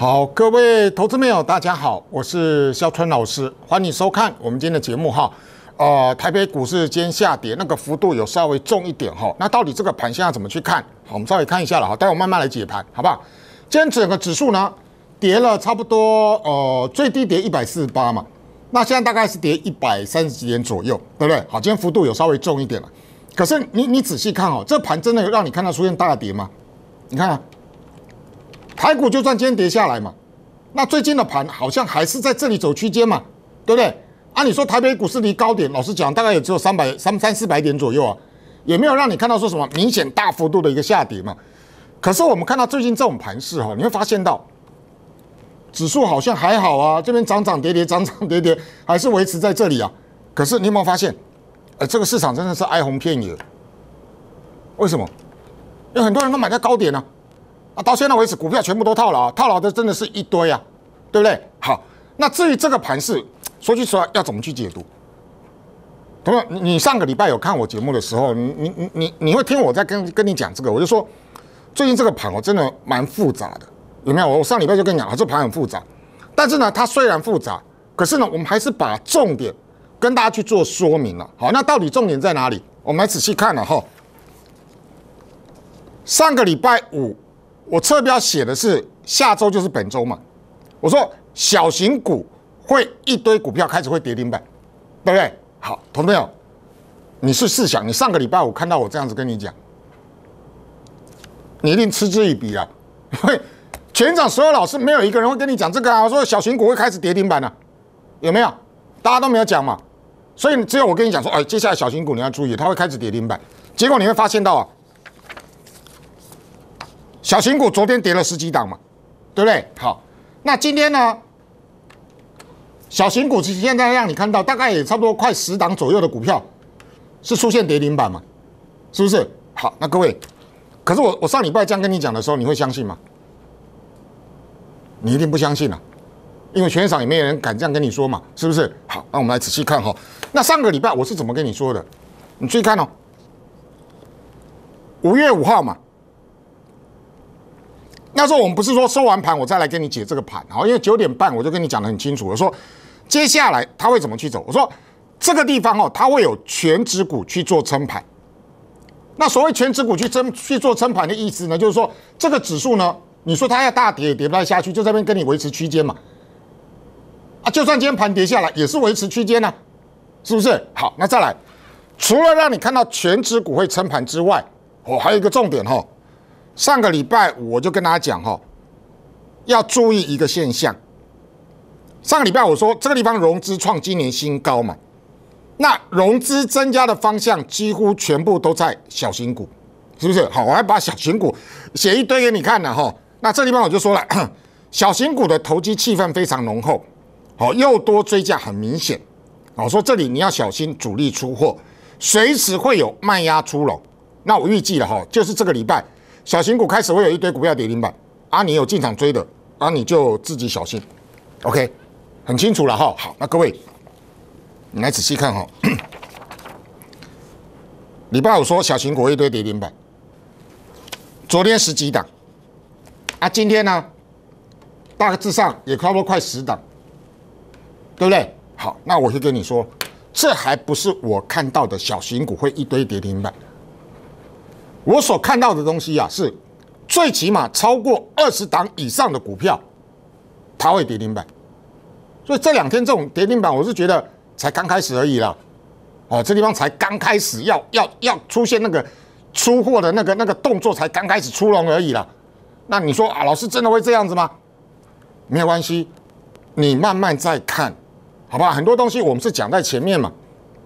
好，各位投资朋友，大家好，我是肖春老师，欢迎收看我们今天的节目哈。呃，台北股市今天下跌，那个幅度有稍微重一点哈。那到底这个盘现在怎么去看？好，我们稍微看一下了哈，待会慢慢来解盘，好不好？今天整个指数呢，跌了差不多，呃，最低跌一百四十八嘛，那现在大概是跌一百三十几点左右，对不对？好，今天幅度有稍微重一点了。可是你你仔细看，哦，这盘真的让你看到出现大跌吗？你看。台股就算今天跌下来嘛，那最近的盘好像还是在这里走区间嘛，对不对？按理说台北股市离高点，老实讲大概也只有三百三三四百点左右啊，也没有让你看到说什么明显大幅度的一个下跌嘛。可是我们看到最近这种盘势哈，你会发现到指数好像还好啊，这边涨涨跌跌，涨涨跌跌，还是维持在这里啊。可是你有没有发现，呃，这个市场真的是哀鸿遍野。为什么？有很多人都买在高点呢。啊，到现在为止，股票全部都套牢，套牢的真的是一堆啊，对不对？好，那至于这个盘是说句实话，要怎么去解读？同样，你上个礼拜有看我节目的时候，你你你你会听我在跟跟你讲这个，我就说最近这个盘，我真的蛮复杂的，有没有？我我上礼拜就跟你讲了，这盘很复杂。但是呢，它虽然复杂，可是呢，我们还是把重点跟大家去做说明了。好，那到底重点在哪里？我们来仔细看了哈。上个礼拜五。我侧标写的是下周就是本周嘛，我说小型股会一堆股票开始会跌停板，对不对？好，同朋友，你是试想，你上个礼拜五看到我这样子跟你讲，你一定嗤之以鼻啊，因为全场所有老师没有一个人会跟你讲这个啊，我说小型股会开始跌停板啊，有没有？大家都没有讲嘛，所以只有我跟你讲说，哎，接下来小型股你要注意，它会开始跌停板，结果你会发现到啊。小型股昨天跌了十几档嘛，对不对？好，那今天呢？小型股其实现在让你看到，大概也差不多快十档左右的股票是出现跌停板嘛，是不是？好，那各位，可是我我上礼拜这样跟你讲的时候，你会相信吗？你一定不相信了，因为全场也没有人敢这样跟你说嘛，是不是？好，那我们来仔细看哈。那上个礼拜我是怎么跟你说的？你注意看哦，五月五号嘛。那时候我们不是说收完盘我再来跟你解这个盘，好，因为九点半我就跟你讲得很清楚了，说接下来他会怎么去走。我说这个地方哦，它会有全指股去做撑盘。那所谓全指股去撑去做撑盘的意思呢，就是说这个指数呢，你说它要大跌也跌不下去，就这边跟你维持区间嘛。啊，就算今天盘跌下来也是维持区间呢，是不是？好，那再来，除了让你看到全指股会撑盘之外，我还有一个重点哈。上个礼拜我就跟大家讲哈，要注意一个现象。上个礼拜我说这个地方融资创今年新高嘛，那融资增加的方向几乎全部都在小型股，是不是？好，我还把小型股写一堆给你看了哈。那这地方我就说了，小型股的投机气氛非常浓厚，好又多追加，很明显。我说这里你要小心主力出货，随时会有卖压出笼。那我预计了哈，就是这个礼拜。小型股开始会有一堆股票跌停板，阿你有进场追的，阿你就自己小心，OK，很清楚了哈。好，那各位，你来仔细看哈，你不要说小型股一堆跌停板，昨天十几档，啊，今天呢，大致上也差不多快十档，对不对？好，那我就跟你说，这还不是我看到的小型股会一堆跌停板我所看到的东西啊，是最起码超过二十档以上的股票，它会跌停板。所以这两天这种跌停板，我是觉得才刚开始而已啦。哦，这地方才刚开始，要要要出现那个出货的那个那个动作，才刚开始出笼而已啦。那你说啊，老师真的会这样子吗？没有关系，你慢慢再看，好吧？很多东西我们是讲在前面嘛。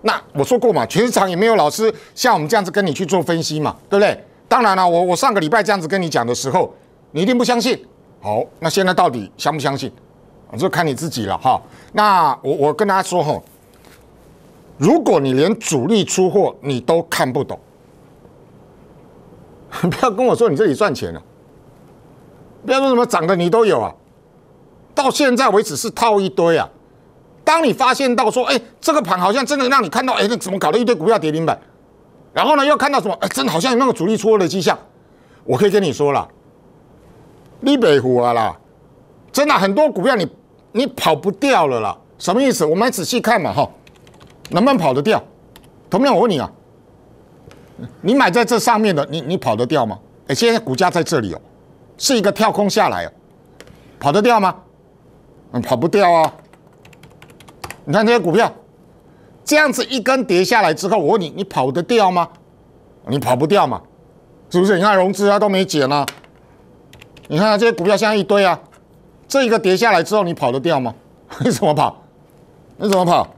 那我说过嘛，全场也没有老师像我们这样子跟你去做分析嘛，对不对？当然了，我我上个礼拜这样子跟你讲的时候，你一定不相信。好，那现在到底相不相信，就看你自己了哈。那我我跟大家说哈，如果你连主力出货你都看不懂，不要跟我说你这里赚钱了，不要说什么涨的你都有啊，到现在为止是套一堆啊。当你发现到说，哎，这个盘好像真的让你看到，哎，那怎么搞了一堆股票跌停板，然后呢，又看到什么？哎，真的好像有那个主力出货的迹象。我可以跟你说了，立北虎啊啦，真的很多股票你你跑不掉了啦。什么意思？我们仔细看嘛，哈，能不能跑得掉？同样我问你啊，你买在这上面的，你你跑得掉吗？哎，现在股价在这里哦，是一个跳空下来哦，跑得掉吗？嗯，跑不掉啊。你看这些股票，这样子一根跌下来之后，我问你，你跑得掉吗？你跑不掉嘛，是不是？你看融资啊都没减啊，你看这些股票现在一堆啊，这一个跌下来之后，你跑得掉吗？你怎么跑？你怎么跑？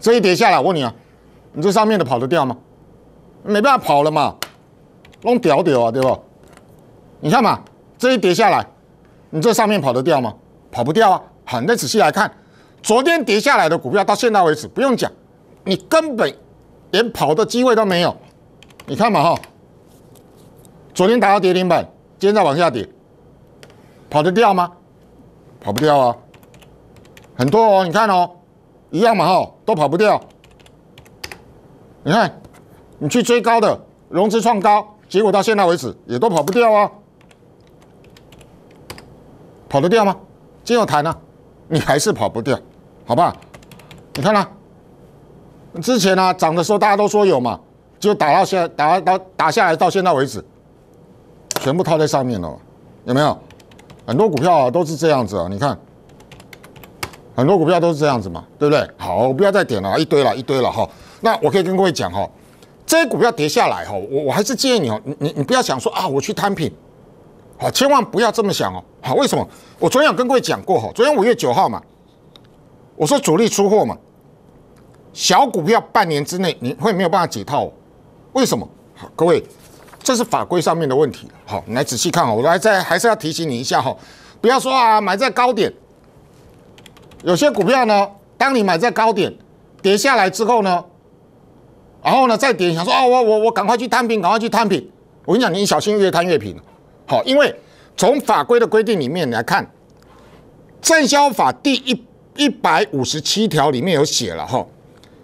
这一跌下来，我问你啊，你这上面的跑得掉吗？没办法跑了嘛，弄屌屌啊，对不？你看嘛，这一跌下来，你这上面跑得掉吗？跑不掉啊。好，的仔细来看，昨天跌下来的股票到现在为止，不用讲，你根本连跑的机会都没有。你看嘛，哈，昨天达到跌停板，今天再往下跌，跑得掉吗？跑不掉啊，很多哦，你看哦，一样嘛，哈，都跑不掉。你看，你去追高的融资创高，结果到现在为止也都跑不掉啊，跑得掉吗？天有谈了。你还是跑不掉，好吧？你看啦，之前啊涨的时候大家都说有嘛，就打到现打到打下来到现在为止，全部套在上面了，有没有？很多股票啊都是这样子啊，你看，很多股票都是这样子嘛，对不对？好，我不要再点了，一堆了一堆了哈。那我可以跟各位讲哈，这些股票跌下来哈，我我还是建议你哦，你你你不要想说啊，我去摊平。好，千万不要这么想哦。好，为什么？我昨天有跟各位讲过哈，昨天五月九号嘛，我说主力出货嘛，小股票半年之内你会没有办法解套，为什么？好，各位，这是法规上面的问题。好，你来仔细看哦。我来再还是要提醒你一下哈，不要说啊买在高点，有些股票呢，当你买在高点跌下来之后呢，然后呢再跌，想说啊我我我赶快去摊平，赶快去摊平。我跟你讲，你小心越摊越平。好，因为从法规的规定里面来看，《正销法》第一一百五十七条里面有写了哈，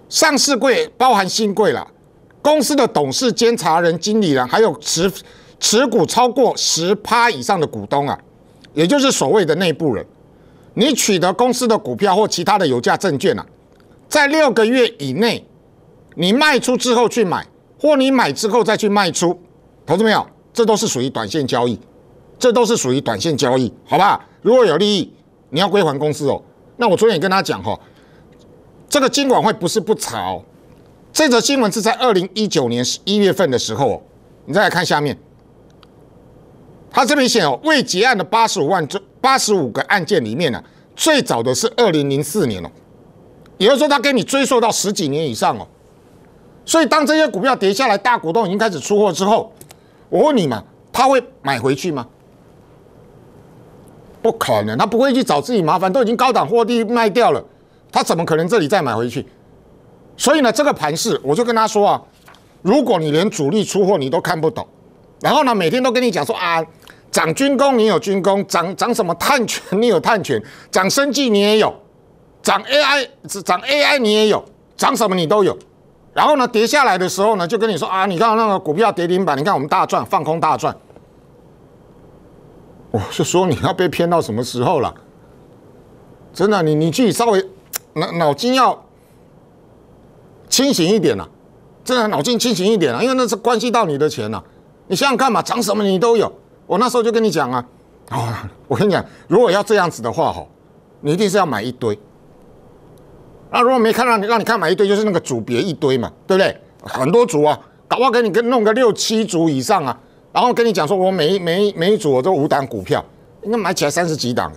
上市柜包含新柜了，公司的董事、监察人、经理人，还有持持股超过十趴以上的股东啊，也就是所谓的内部人，你取得公司的股票或其他的有价证券啊，在六个月以内，你卖出之后去买，或你买之后再去卖出，投资没有？这都是属于短线交易，这都是属于短线交易，好吧？如果有利益，你要归还公司哦。那我昨天也跟他讲哈，这个金管会不是不查哦。这则新闻是在二零一九年十一月份的时候哦。你再来看下面，他这边写哦，未结案的八十五万这八十五个案件里面呢，最早的是二零零四年哦。也就是说，他给你追溯到十几年以上哦。所以当这些股票跌下来，大股东已经开始出货之后。我问你嘛，他会买回去吗？不可能，他不会去找自己麻烦。都已经高档货地卖掉了，他怎么可能这里再买回去？所以呢，这个盘势，我就跟他说啊，如果你连主力出货你都看不懂，然后呢，每天都跟你讲说啊，涨军工你有军工，涨涨什么碳权你有碳权，涨生技你也有，涨 AI 涨 AI 你也有，涨什么你都有。然后呢，跌下来的时候呢，就跟你说啊，你看那个股票跌停板，你看我们大赚，放空大赚，我是说你要被骗到什么时候了？真的，你你去稍微脑脑筋要清醒一点了，真的脑筋清醒一点了，因为那是关系到你的钱了。你想想看嘛，涨什么你都有。我那时候就跟你讲啊，啊，我跟你讲，如果要这样子的话哈，你一定是要买一堆。那如果没看到你，让你看买一堆，就是那个组别一堆嘛，对不对？很多组啊，搞不好给你跟弄个六七组以上啊，然后跟你讲说，我每一每一每一组我都五档股票，应该买起来三十几档。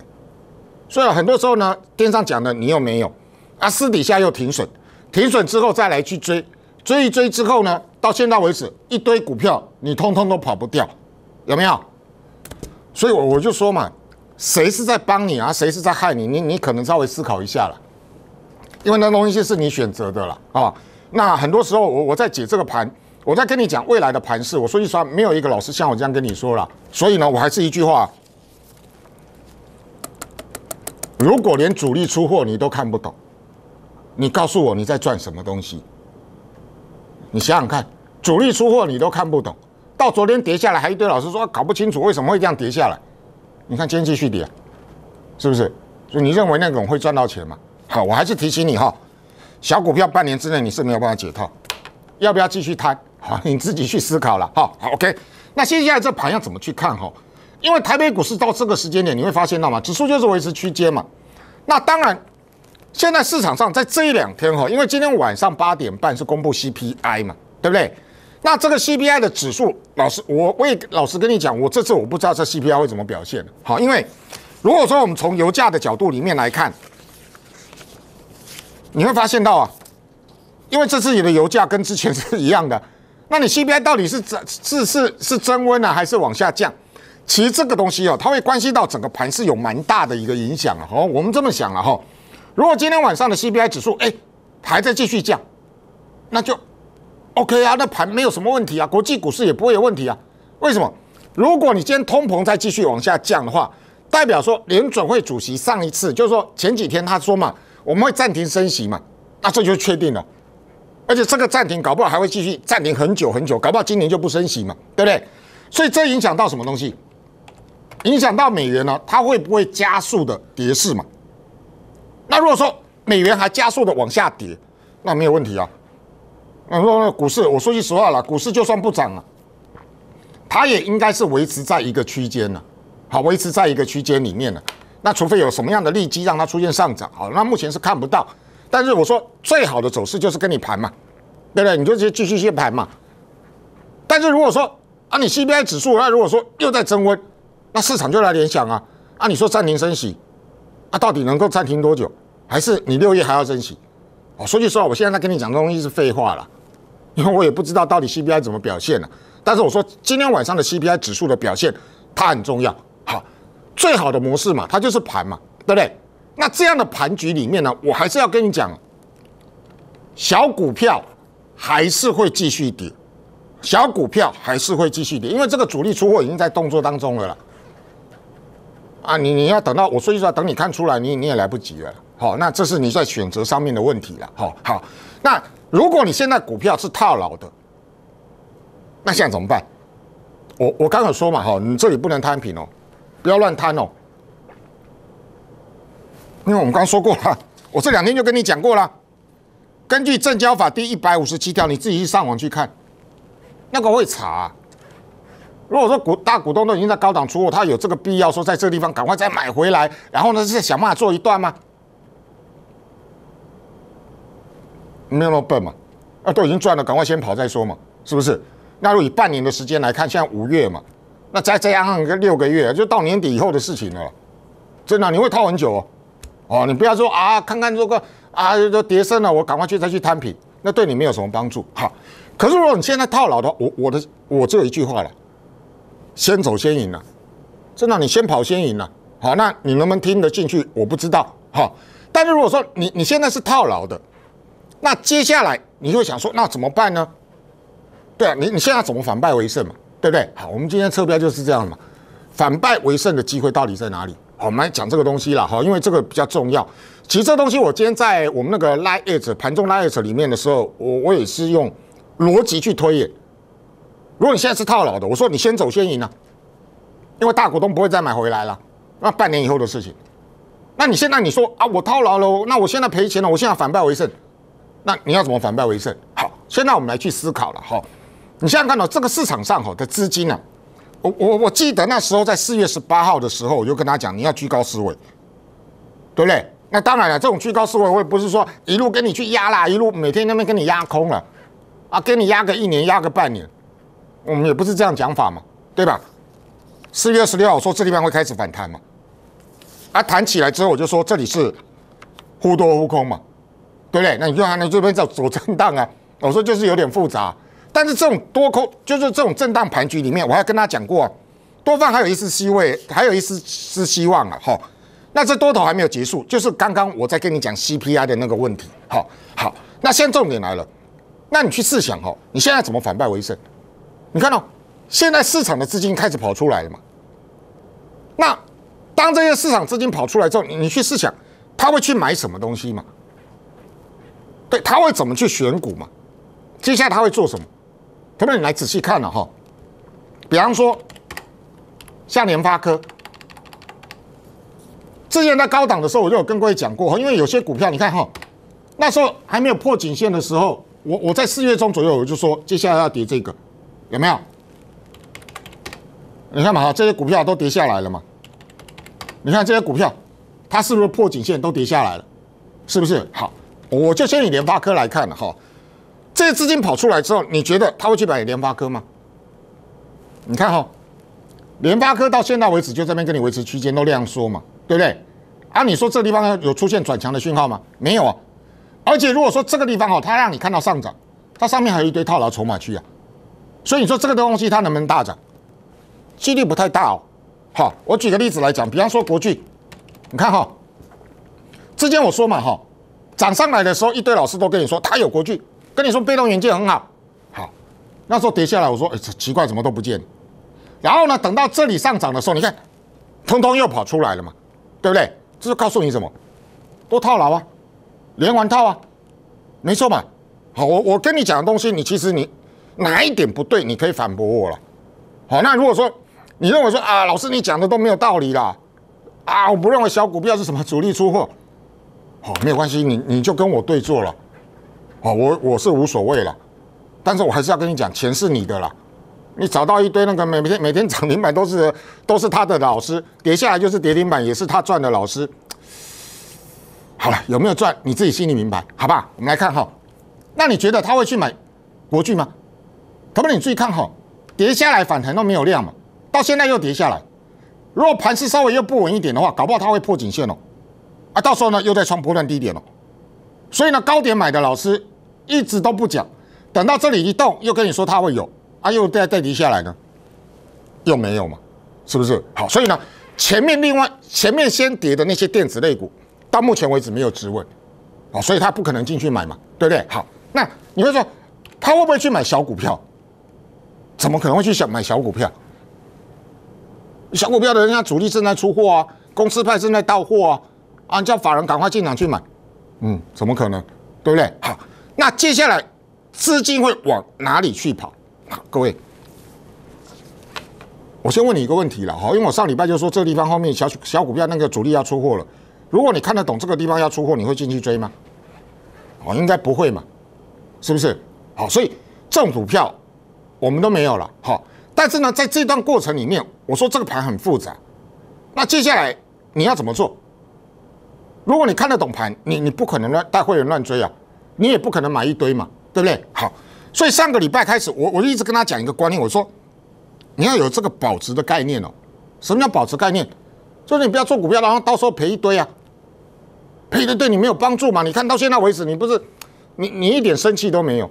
所以很多时候呢，天上讲的你又没有，啊，私底下又停损，停损之后再来去追，追一追之后呢，到现在为止一堆股票你通通都跑不掉，有没有？所以我就说嘛，谁是在帮你啊？谁是在害你？你你可能稍微思考一下了。因为那东西是你选择的了啊，那很多时候我我在解这个盘，我在跟你讲未来的盘势。我说句实话，没有一个老师像我这样跟你说了。所以呢，我还是一句话：如果连主力出货你都看不懂，你告诉我你在赚什么东西？你想想看，主力出货你都看不懂，到昨天跌下来还一堆老师说搞不清楚为什么会这样跌下来。你看今天继续跌，是不是？所以你认为那种会赚到钱吗？好，我还是提醒你哈，小股票半年之内你是没有办法解套，要不要继续贪？好，你自己去思考了。好，好，OK。那接下来这盘要怎么去看哈？因为台北股市到这个时间点，你会发现，到吗？指数就是维持区间嘛。那当然，现在市场上在这一两天哈，因为今天晚上八点半是公布 CPI 嘛，对不对？那这个 CPI 的指数，老师，我我也老实跟你讲，我这次我不知道这 CPI 会怎么表现。好，因为如果说我们从油价的角度里面来看。你会发现到啊，因为这次你的油价跟之前是一样的，那你 CPI 到底是是是是增温呢，还是往下降？其实这个东西哦，它会关系到整个盘是有蛮大的一个影响的哈。我们这么想了哈，如果今天晚上的 CPI 指数哎还在继续降，那就 OK 啊，那盘没有什么问题啊，国际股市也不会有问题啊。为什么？如果你今天通膨再继续往下降的话，代表说联准会主席上一次就是说前几天他说嘛。我们会暂停升息嘛？那这就确定了，而且这个暂停搞不好还会继续暂停很久很久，搞不好今年就不升息嘛，对不对？所以这影响到什么东西？影响到美元呢？它会不会加速的跌势嘛？那如果说美元还加速的往下跌，那没有问题啊。那说股市，我说句实话了，股市就算不涨了，它也应该是维持在一个区间呢，好，维持在一个区间里面呢。那除非有什么样的利基让它出现上涨，好，那目前是看不到。但是我说最好的走势就是跟你盘嘛，对不对？你就继续去盘嘛。但是如果说啊，你 CPI 指数那如果说又在增温，那市场就来联想啊，啊，你说暂停升息啊，到底能够暂停多久？还是你六月还要升息？哦，说句实话，我现在跟你讲的东西是废话了，因为我也不知道到底 CPI 怎么表现了。但是我说今天晚上的 CPI 指数的表现它很重要，好。最好的模式嘛，它就是盘嘛，对不对？那这样的盘局里面呢，我还是要跟你讲，小股票还是会继续跌，小股票还是会继续跌，因为这个主力出货已经在动作当中了啦。啊，你你要等到我说句实话，等你看出来，你你也来不及了。好，那这是你在选择上面的问题了。好，好，那如果你现在股票是套牢的，那现在怎么办？我我刚才说嘛，哈，你这里不能摊平哦。不要乱摊哦，因为我们刚说过了，我这两天就跟你讲过了。根据证交法第一百五十七条，你自己去上网去看，那个会查。如果说股大股东都已经在高档出货，他有这个必要说在这个地方赶快再买回来，然后呢是想办法做一段吗？没有那么笨嘛，啊都已经赚了，赶快先跑再说嘛，是不是？那果以半年的时间来看，现在五月嘛。那再这样个六个月，就到年底以后的事情了。真的，你会套很久哦。哦，你不要说啊，看看这个啊，都跌深了，我赶快去再去摊平，那对你没有什么帮助。哈，可是如果你现在套牢的话，我我的我只有一句话了，先走先赢了。真的，你先跑先赢了。好，那你能不能听得进去？我不知道。哈，但是如果说你你现在是套牢的，那接下来你会想说，那怎么办呢？对啊，你你现在怎么反败为胜嘛？对不对？好，我们今天测标就是这样嘛，反败为胜的机会到底在哪里？好，我们来讲这个东西啦，哈，因为这个比较重要。其实这东西我今天在我们那个 Lite 盘中 Lite 里面的时候，我我也是用逻辑去推演。如果你现在是套牢的，我说你先走先赢啊，因为大股东不会再买回来了，那半年以后的事情。那你现在你说啊，我套牢了，那我现在赔钱了，我现在反败为胜，那你要怎么反败为胜？好，先在我们来去思考了，哈。你现在看到这个市场上吼的资金呢？我我我记得那时候在四月十八号的时候，我就跟他讲你要居高思维，对不对？那当然了，这种居高思维也不是说一路跟你去压啦，一路每天那边跟你压空了啊，跟你压个一年，压个半年，我们也不是这样讲法嘛，对吧？四月十六号说这地方会开始反弹嘛，啊，弹起来之后我就说这里是忽多忽空嘛，对不对？那你就看你这边叫左震荡啊，我说就是有点复杂。但是这种多空就是这种震荡盘局里面，我还跟他讲过，多方还有一丝希望，还有一丝丝希望啊，哈。那这多头还没有结束，就是刚刚我在跟你讲 CPI 的那个问题。好，好，那现在重点来了，那你去试想哈，你现在怎么反败为胜？你看到现在市场的资金开始跑出来了嘛？那当这些市场资金跑出来之后，你去试想，他会去买什么东西嘛？对他会怎么去选股嘛？接下来他会做什么？可能你来仔细看了哈，比方说像联发科，之前在高档的时候，我就有跟各位讲过因为有些股票你看哈，那时候还没有破颈线的时候，我我在四月中左右我就说接下来要跌这个，有没有？你看嘛哈，这些股票都跌下来了嘛，你看这些股票，它是不是破颈线都跌下来了？是不是？好，我就先以联发科来看了哈。这些资金跑出来之后，你觉得他会去买联发科吗？你看哈，联发科到现在为止就这边跟你维持区间，都这样说嘛，对不对？啊，你说，这地方有出现转强的讯号吗？没有啊。而且如果说这个地方哈，它让你看到上涨，它上面还有一堆套牢筹码去啊。所以你说这个东西它能不能大涨？几率不太大哦。好，我举个例子来讲，比方说国巨，看哈，之前我说嘛哈，涨上来的时候，一堆老师都跟你说它有国巨。跟你说，被动元件很好，好，那时候跌下来，我说，哎，奇怪，怎么都不见？然后呢，等到这里上涨的时候，你看，通通又跑出来了嘛，对不对？这就告诉你什么？都套牢啊，连环套啊，没错嘛。好，我我跟你讲的东西，你其实你哪一点不对，你可以反驳我了。好，那如果说你认为说啊，老师你讲的都没有道理啦，啊，我不认为小股票是什么主力出货，好，没有关系，你你就跟我对坐了。哦，我我是无所谓了，但是我还是要跟你讲，钱是你的啦。你找到一堆那个每每天每天涨停板都是都是他的老师，跌下来就是跌停板，也是他赚的老师。好了，有没有赚你自己心里明白，好不好？我们来看哈，那你觉得他会去买国巨吗？可不，你注意看哈，跌下来反弹都没有量嘛，到现在又跌下来。如果盘势稍微又不稳一点的话，搞不好他会破颈线哦。啊，到时候呢又在创波段低点了，所以呢高点买的老师。一直都不讲，等到这里一动，又跟你说它会有啊，又再再跌下来呢，又没有嘛，是不是？好，所以呢，前面另外前面先叠的那些电子类股，到目前为止没有质问，啊，所以他不可能进去买嘛，对不对？好，那你会说他会不会去买小股票？怎么可能会去想买小股票？小股票的人家主力正在出货啊，公司派正在到货啊，啊，叫法人赶快进场去买，嗯，怎么可能，对不对？好。那接下来资金会往哪里去跑？各位，我先问你一个问题了，好，因为我上礼拜就说这个地方后面小小股票那个主力要出货了。如果你看得懂这个地方要出货，你会进去追吗？哦，应该不会嘛，是不是？好，所以这种股票我们都没有了。好，但是呢，在这段过程里面，我说这个盘很复杂。那接下来你要怎么做？如果你看得懂盘，你你不可能乱带会员乱追啊。你也不可能买一堆嘛，对不对？好，所以上个礼拜开始，我我就一直跟他讲一个观念，我说你要有这个保值的概念哦。什么叫保值概念？就是你不要做股票，然后到时候赔一堆啊，赔的对你没有帮助嘛。你看到现在为止，你不是你你一点生气都没有，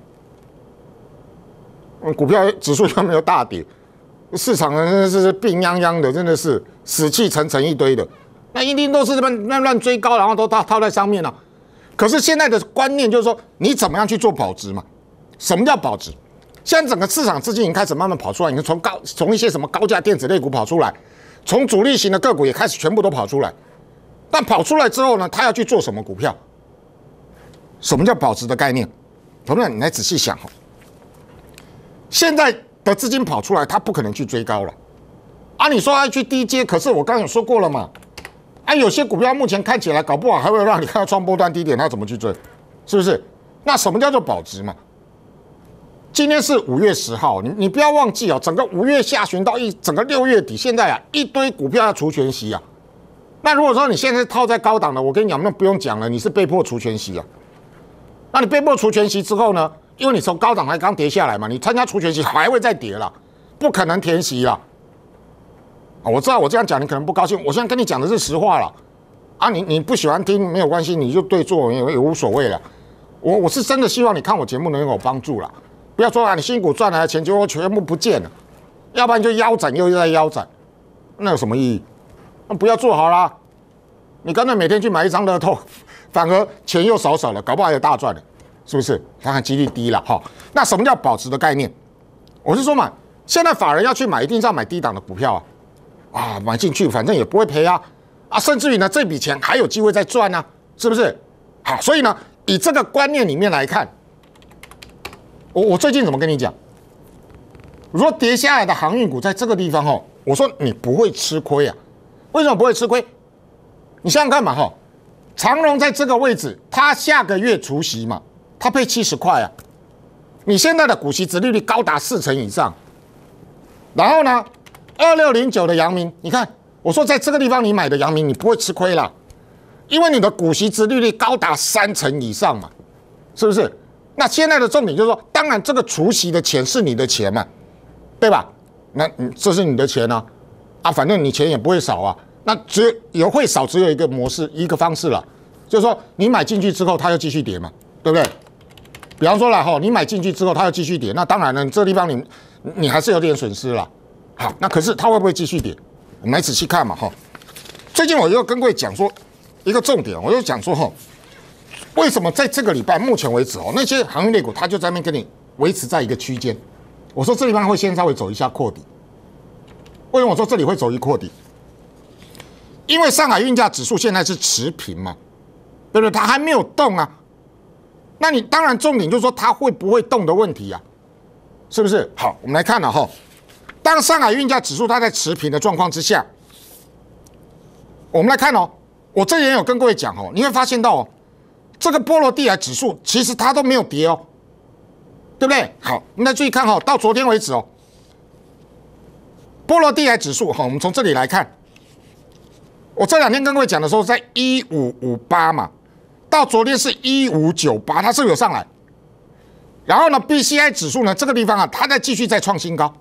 嗯，股票指数又没有大跌，市场真的是病殃殃的，真的是死气沉沉一堆的，那一定都是这么乱乱追高，然后都套套在上面了。可是现在的观念就是说，你怎么样去做保值嘛？什么叫保值？现在整个市场资金已经开始慢慢跑出来，你从高从一些什么高价电子类股跑出来，从主力型的个股也开始全部都跑出来。但跑出来之后呢，他要去做什么股票？什么叫保值的概念？同志们，你来仔细想现在的资金跑出来，他不可能去追高了。按理说要去低接，可是我刚刚有说过了嘛。哎，有些股票目前看起来搞不好还会让你看到创波段低点，那怎么去追？是不是？那什么叫做保值嘛？今天是五月十号，你你不要忘记哦。整个五月下旬到一整个六月底，现在啊一堆股票要除权息啊。那如果说你现在套在高档的，我跟你讲，那不用讲了，你是被迫除权息啊。那你被迫除权息之后呢？因为你从高档还刚跌下来嘛，你参加除权息还会再跌了，不可能填息啊。我知道我这样讲你可能不高兴，我现在跟你讲的是实话了，啊，你你不喜欢听没有关系，你就对做也也无所谓了。我我是真的希望你看我节目能有帮助了，不要说啊，你辛苦赚来的钱结果全部不见了，要不然就腰斩又又在腰斩，那有什么意义？那不要做好啦。你干脆每天去买一张乐透，反而钱又少少了，搞不好有大赚了，是不是？看看几率低了。哈。那什么叫保值的概念？我是说嘛，现在法人要去买，一定是要买低档的股票啊。啊，买进去反正也不会赔啊，啊，甚至于呢，这笔钱还有机会再赚呢，是不是？好，所以呢，以这个观念里面来看，我我最近怎么跟你讲？如果跌下来的航运股在这个地方哈，我说你不会吃亏啊？为什么不会吃亏？你想想看嘛哈，长荣在这个位置，它下个月除息嘛，它配七十块啊，你现在的股息值利率高达四成以上，然后呢？二六零九的阳明，你看我说在这个地方你买的阳明，你不会吃亏了，因为你的股息值利率高达三成以上嘛，是不是？那现在的重点就是说，当然这个除息的钱是你的钱嘛，对吧？那这是你的钱啊，啊，反正你钱也不会少啊。那只有会少，只有一个模式，一个方式了，就是说你买进去之后，它要继续跌嘛，对不对？比方说了哈，你买进去之后，它要继续跌，那当然了，这地方你你还是有点损失了。好，那可是它会不会继续点？我们来仔细看嘛，哈。最近我又跟各位讲说一个重点，我又讲说哈，为什么在这个礼拜目前为止哦，那些航运类股它就在那边跟你维持在一个区间。我说这地方会先稍微走一下扩底。为什么我说这里会走一扩底？因为上海运价指数现在是持平嘛，对不对？它还没有动啊。那你当然重点就是说它会不会动的问题呀，是不是？好，我们来看了哈。当上海运价指数它在持平的状况之下，我们来看哦，我之前有跟各位讲哦，你会发现到哦，这个波罗地海指数其实它都没有跌哦，对不对？好，那注意看哦，到昨天为止哦，波罗地海指数哈，我们从这里来看，我这两天跟各位讲的时候，在一五五八嘛，到昨天是一五九八，它是有上来，然后呢，B C I 指数呢，这个地方啊，它在继续在创新高。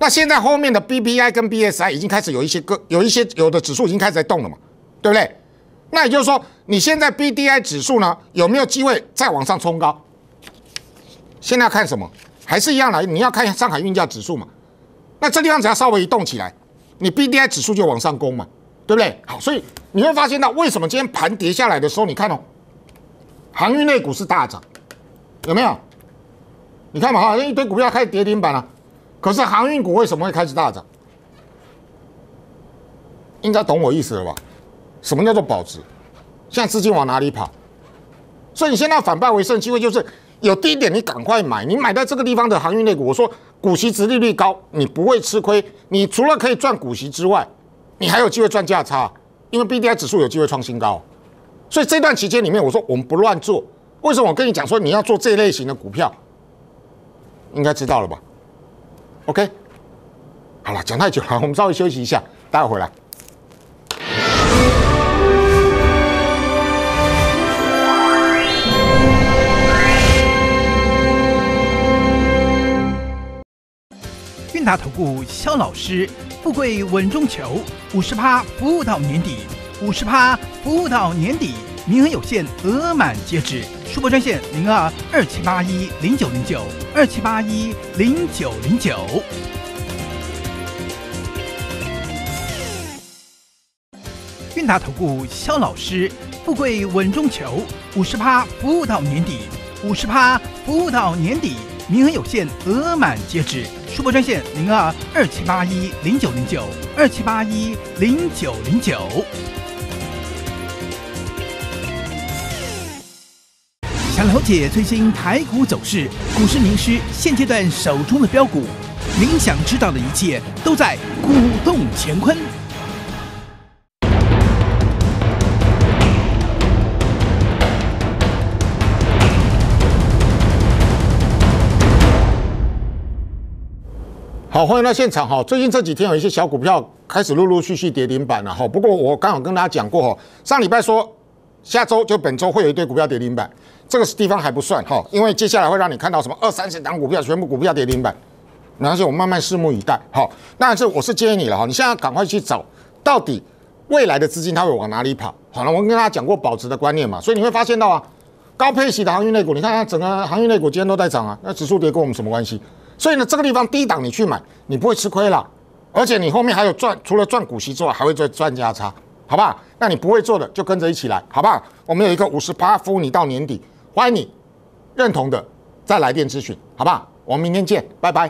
那现在后面的 B B I 跟 B S I 已经开始有一些个有一些有的指数已经开始在动了嘛，对不对？那也就是说你现在 B D I 指数呢有没有机会再往上冲高？现在看什么？还是一样来，你要看上海运价指数嘛。那这地方只要稍微一动起来，你 B D I 指数就往上攻嘛，对不对？好，所以你会发现到为什么今天盘跌下来的时候，你看哦，航运类股是大涨，有没有？你看嘛，哈，一堆股票开始跌停板了。可是航运股为什么会开始大涨？应该懂我意思了吧？什么叫做保值？现在资金往哪里跑？所以你现在反败为胜的机会就是有低点你赶快买，你买在这个地方的航运类股。我说股息值利率高，你不会吃亏。你除了可以赚股息之外，你还有机会赚价差，因为 B D I 指数有机会创新高。所以这段期间里面，我说我们不乱做。为什么我跟你讲说你要做这类型的股票？应该知道了吧？OK，好了，讲太久了，我们稍微休息一下，待会儿回来。韵达投顾肖老师，富贵稳中求，五十趴服务到年底，五十趴服务到年底，名额有限，额满截止。直播专线零二二七八一零九零九二七八一零九零九。韵达投顾肖老师，富贵稳中求，五十趴服务到年底，五十趴服务到年底，名额有限，额满截止。直播专线零二二七八一零九零九二七八一零九零九。想了解最新台股走势，股市名师现阶段手中的标股，您想知道的一切都在股动乾坤。好，欢迎到现场哈。最近这几天有一些小股票开始陆陆续续跌停板了哈。不过我刚好跟大家讲过哈，上礼拜说。下周就本周会有一堆股票跌停板，这个地方还不算哈，因为接下来会让你看到什么二三十档股票全部股票跌停板，然后就我们慢慢拭目以待哈。但是我是建议你了哈，你现在赶快去找到底未来的资金它会往哪里跑。好了，我跟大家讲过保值的观念嘛，所以你会发现到啊，高配息的航运类股，你看它整个航运类股今天都在涨啊，那指数跌跟我们什么关系？所以呢，这个地方低档你去买，你不会吃亏了，而且你后面还有赚，除了赚股息之外，还会再赚价差。好不好？那你不会做的就跟着一起来，好不好？我们有一个五十八服务，你到年底欢迎你认同的再来电咨询，好不好？我们明天见，拜拜。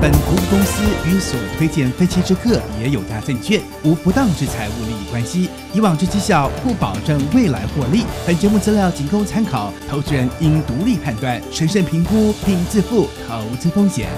本服务公司与所推荐分期之客也有大证券无不当之财务利益关系，以往之绩效不保证未来获利。本节目资料仅供参考，投资人应独立判断、审慎评估并自负投资风险。